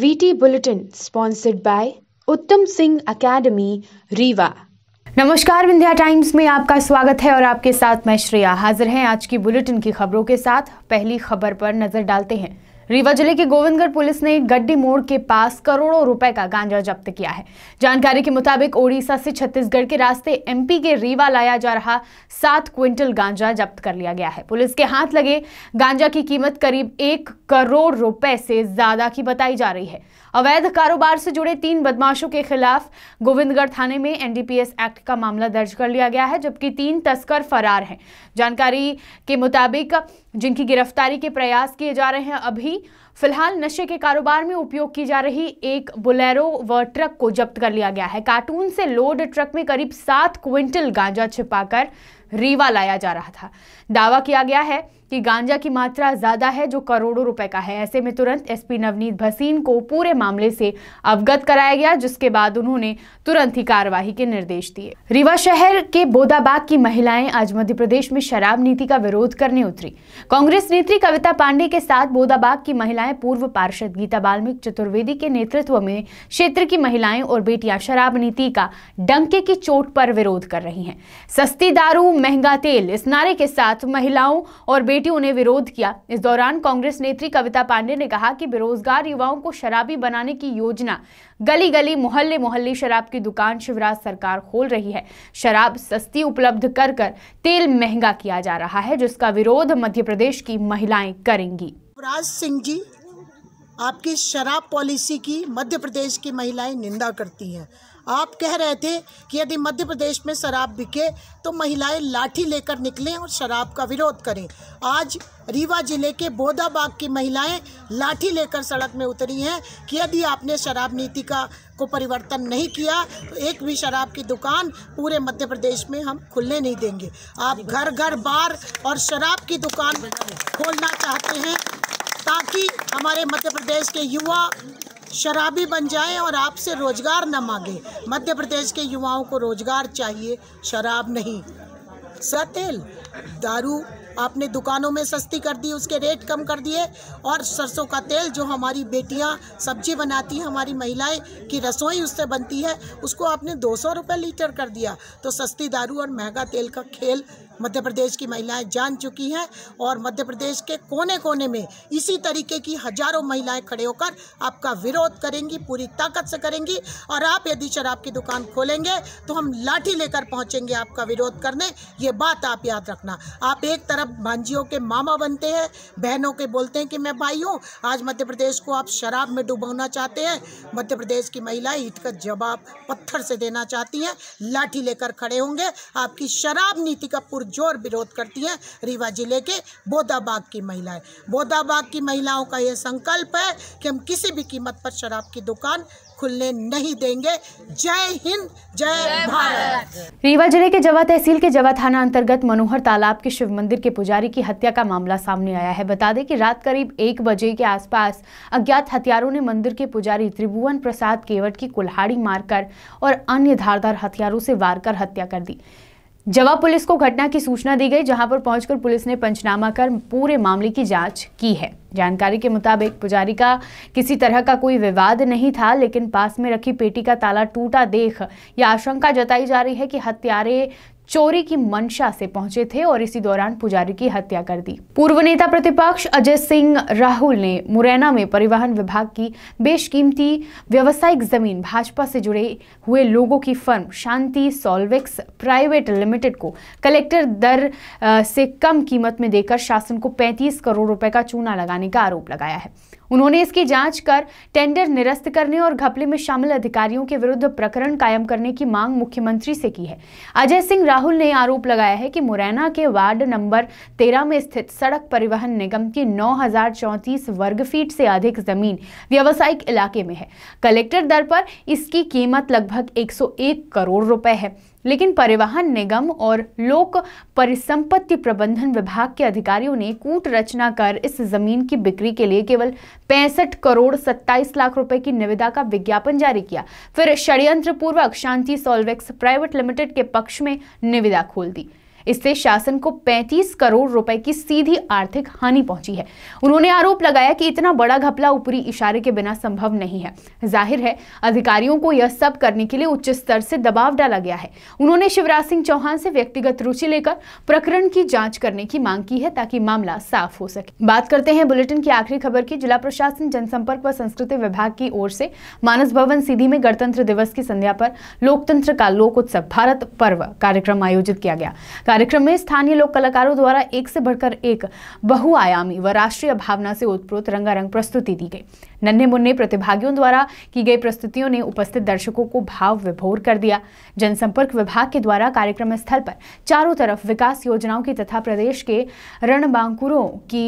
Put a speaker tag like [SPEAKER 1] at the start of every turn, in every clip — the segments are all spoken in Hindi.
[SPEAKER 1] वीटी बुलेटिन स्पॉन्सर्ड बाय उत्तम सिंह एकेडमी रीवा नमस्कार विंध्या टाइम्स में आपका स्वागत है और आपके साथ मैं श्रेया हाजिर हैं आज की बुलेटिन की खबरों के साथ पहली खबर पर नजर डालते हैं रीवा जिले के गोविंदगढ़ पुलिस ने गड्डी मोड़ के पास करोड़ों रुपए का गांजा जब्त किया है जानकारी के मुताबिक ओडिशा से छत्तीसगढ़ के रास्ते एमपी के रीवा लाया जा रहा सात क्विंटल गांजा जब्त कर लिया गया है पुलिस के हाथ लगे गांजा की कीमत करीब एक करोड़ रुपए से ज्यादा की बताई जा रही है अवैध कारोबार से जुड़े तीन बदमाशों के खिलाफ गोविंदगढ़ थाने में एनडीपीएस एक्ट का मामला दर्ज कर लिया गया है जबकि तीन तस्कर फरार हैं जानकारी के मुताबिक जिनकी गिरफ्तारी के प्रयास किए जा रहे हैं अभी थी फिलहाल नशे के कारोबार में उपयोग की जा रही एक बुलेरो व ट्रक को जब्त कर लिया गया है कार्टून से लोड ट्रक में करीब सात क्विंटल गांजा छिपाकर रीवा लाया जा रहा था दावा किया गया है कि गांजा की मात्रा ज़्यादा है जो करोड़ों रुपए का है ऐसे में तुरंत एसपी नवनीत भसीन को पूरे मामले से अवगत कराया गया जिसके बाद उन्होंने तुरंत ही कार्यवाही के निर्देश दिए रीवा शहर के बोदाबाग की महिलाएं आज मध्य प्रदेश में शराब नीति का विरोध करने उतरी कांग्रेस नेत्री कविता पांडे के साथ बोदाबाग की महिलाएं पूर्व पार्षद गीता बाल्मिक चतुर्वेदी के नेतृत्व में क्षेत्र की महिलाएं और बेटियां शराब नीति का डंके की चोट पर विरोध कर रही हैं सस्ती दारू महंगा तेल इस नारे के साथ महिलाओं और बेटी कमेटी उन्हें विरोध किया इस दौरान कांग्रेस नेत्री कविता पांडे ने कहा कि बेरोजगार युवाओं को शराबी बनाने की योजना गली गली मोहल्ले मोहल्ले शराब की दुकान शिवराज सरकार खोल रही है शराब सस्ती उपलब्ध कर कर तेल महंगा किया जा रहा है जिसका विरोध मध्य प्रदेश की महिलाएं करेंगी
[SPEAKER 2] शिवराज सिंह जी आपकी शराब पॉलिसी की मध्य प्रदेश की महिलाएं निंदा करती हैं आप कह रहे थे कि यदि मध्य प्रदेश में शराब बिके तो महिलाएं लाठी लेकर निकलें और शराब का विरोध करें आज रीवा जिले के बोधाबाग की महिलाएं लाठी लेकर सड़क में उतरी हैं कि यदि आपने शराब नीति का को परिवर्तन नहीं किया तो एक भी शराब की दुकान पूरे मध्य प्रदेश में हम खुलने नहीं देंगे आप घर घर बार और शराब की दुकान खोलना चाहते हैं ताकि हमारे मध्य प्रदेश के युवा शराबी बन जाएं और आपसे रोज़गार न मांगे मध्य प्रदेश के युवाओं को रोज़गार चाहिए शराब नहीं सतेल दारू आपने दुकानों में सस्ती कर दी उसके रेट कम कर दिए और सरसों का तेल जो हमारी बेटियां सब्जी बनाती हैं हमारी महिलाएं की रसोई उससे बनती है उसको आपने दो सौ रुपये लीटर कर दिया तो सस्ती दारू और महंगा तेल का खेल मध्य प्रदेश की महिलाएं जान चुकी हैं और मध्य प्रदेश के कोने कोने में इसी तरीके की हजारों महिलाएं खड़े होकर आपका विरोध करेंगी पूरी ताकत से करेंगी और आप यदि शराब की दुकान खोलेंगे तो हम लाठी लेकर पहुंचेंगे आपका विरोध करने ये बात आप याद रखना आप एक तरफ आप भांजियों के मामा बनते हैं बहनों के बोलते हैं कि मैं भाई हूँ आज मध्य प्रदेश को आप शराब में डुबोना चाहते हैं मध्य प्रदेश की महिलाएं ईट का जवाब पत्थर से देना चाहती हैं लाठी लेकर खड़े होंगे आपकी शराब नीति का पुरजोर विरोध करती हैं रीवा जिले के बोदाबाग की महिलाएँ बोदाबाग की महिलाओं का यह संकल्प है कि हम किसी भी कीमत पर शराब की दुकान खुलने नहीं देंगे जय हिंद जय भारत
[SPEAKER 1] रीवा जिले के जवा तहसील के जवा थाना अंतर्गत मनोहर तालाब के शिव मंदिर के पुजारी की हत्या का मामला सामने आया है बता दें कि रात करीब एक बजे के आसपास अज्ञात हथियारों ने मंदिर के पुजारी त्रिभुवन प्रसाद केवट की कुल्हाड़ी मारकर और अन्य धारदार हथियारों से वार कर हत्या कर दी जवाब पुलिस को घटना की सूचना दी गई जहां पर पहुंचकर पुलिस ने पंचनामा कर पूरे मामले की जांच की है जानकारी के मुताबिक पुजारी का किसी तरह का कोई विवाद नहीं था लेकिन पास में रखी पेटी का ताला टूटा देख यह आशंका जताई जा रही है कि हत्यारे चोरी की मंशा से पहुंचे थे और इसी दौरान पुजारी की हत्या कर दी पूर्व नेता प्रतिपक्ष अजय सिंह राहुल ने मुरैना में परिवहन विभाग की बेशकीमती व्यवसायिक जमीन भाजपा से जुड़े हुए लोगों की firm Shanti Solvex private limited को कलेक्टर दर से कम कीमत में देकर शासन को 35 करोड़ रुपए का चूना लगाने का आरोप लगाया है उन्होंने इसकी जांच कर टेंडर निरस्त करने और घपले में शामिल अधिकारियों के विरुद्ध प्रकरण कायम करने की मांग मुख्यमंत्री से की है अजय सिंह राहुल ने आरोप लगाया है कि मुरैना के वार्ड नंबर 13 में स्थित सड़क परिवहन निगम की नौ वर्ग फीट से अधिक जमीन व्यावसायिक इलाके में है कलेक्टर दर पर इसकी कीमत लगभग एक करोड़ रुपए है लेकिन परिवहन निगम और लोक परिसंपत्ति प्रबंधन विभाग के अधिकारियों ने कूट रचना कर इस जमीन की बिक्री के लिए केवल पैंसठ करोड़ सत्ताईस लाख रुपए की निविदा का विज्ञापन जारी किया फिर षड्यंत्र पूर्वक शांति सोलवेक्स प्राइवेट लिमिटेड के पक्ष में निविदा खोल दी इससे शासन को 35 करोड़ रुपए की सीधी आर्थिक हानि पहुंची है उन्होंने आरोप लगाया कि इतना बड़ा घपला ऊपरी इशारे के बिना संभव नहीं है जाहिर है अधिकारियों को यह सब करने के लिए उच्च स्तर से दबाव डाला गया है उन्होंने शिवराज सिंह चौहान से व्यक्तिगत रुचि लेकर प्रकरण की जाँच करने की मांग की है ताकि मामला साफ हो सके बात करते हैं बुलेटिन की आखिरी खबर की जिला प्रशासन जनसंपर्क व संस्कृति विभाग की ओर से मानस भवन सीधी में गणतंत्र दिवस की संध्या पर लोकतंत्र का लोक उत्सव भारत पर्व कार्यक्रम आयोजित किया गया कार्यक्रम में स्थानीय लोक कलाकारों द्वारा एक से बढ़कर एक बहुआयामी व राष्ट्रीय भावना से उत्प्रोत रंगारंग प्रस्तुति दी गई नन्हे मुन्ने प्रतिभागियों द्वारा की गई प्रस्तुतियों ने उपस्थित दर्शकों को भाव विभोर कर दिया जनसंपर्क विभाग के द्वारा कार्यक्रम स्थल पर चारों तरफ विकास योजनाओं की तथा प्रदेश के रणबांकुरों की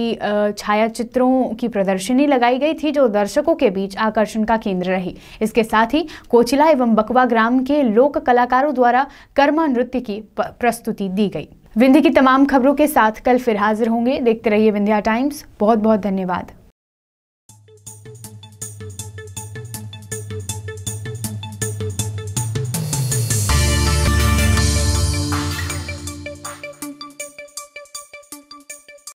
[SPEAKER 1] छायाचित्रों की प्रदर्शनी लगाई गई थी जो दर्शकों के बीच आकर्षण का केंद्र रही इसके साथ ही कोचिला एवं बकवा ग्राम के लोक कलाकारों द्वारा कर्मा नृत्य की प्रस्तुति दी गई विंध्य की तमाम खबरों के साथ कल फिर हाजिर होंगे देखते रहिए विंध्या टाइम्स बहुत बहुत धन्यवाद